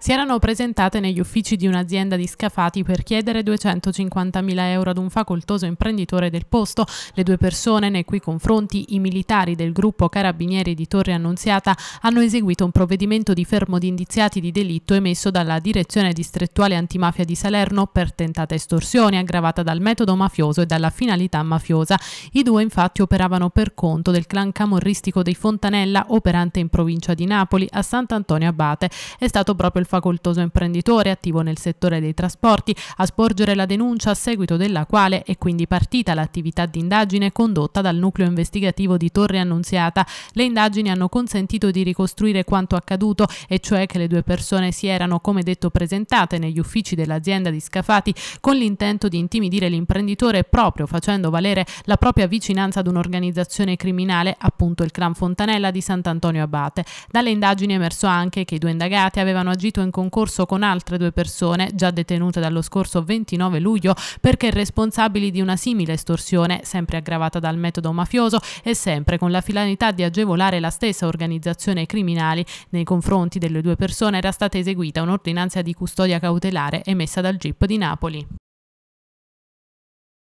Si erano presentate negli uffici di un'azienda di scafati per chiedere 250.000 euro ad un facoltoso imprenditore del posto. Le due persone, nei cui confronti i militari del gruppo Carabinieri di Torre Annunziata, hanno eseguito un provvedimento di fermo di indiziati di delitto emesso dalla Direzione Distrettuale Antimafia di Salerno per tentata estorsione aggravata dal metodo mafioso e dalla finalità mafiosa. I due infatti operavano per conto del clan camorristico dei Fontanella operante in provincia di Napoli a Sant'Antonio Abate. È stato proprio il facoltoso imprenditore attivo nel settore dei trasporti a sporgere la denuncia a seguito della quale è quindi partita l'attività di indagine condotta dal nucleo investigativo di Torre Annunziata. Le indagini hanno consentito di ricostruire quanto accaduto e cioè che le due persone si erano, come detto, presentate negli uffici dell'azienda di Scafati con l'intento di intimidire l'imprenditore proprio facendo valere la propria vicinanza ad un'organizzazione criminale, appunto il Clan Fontanella di Sant'Antonio Abate. Dalle indagini è emerso anche che i due indagati avevano agito agito in concorso con altre due persone, già detenute dallo scorso 29 luglio, perché responsabili di una simile estorsione, sempre aggravata dal metodo mafioso e sempre con la finalità di agevolare la stessa organizzazione criminali. Nei confronti delle due persone era stata eseguita un'ordinanza di custodia cautelare emessa dal GIP di Napoli.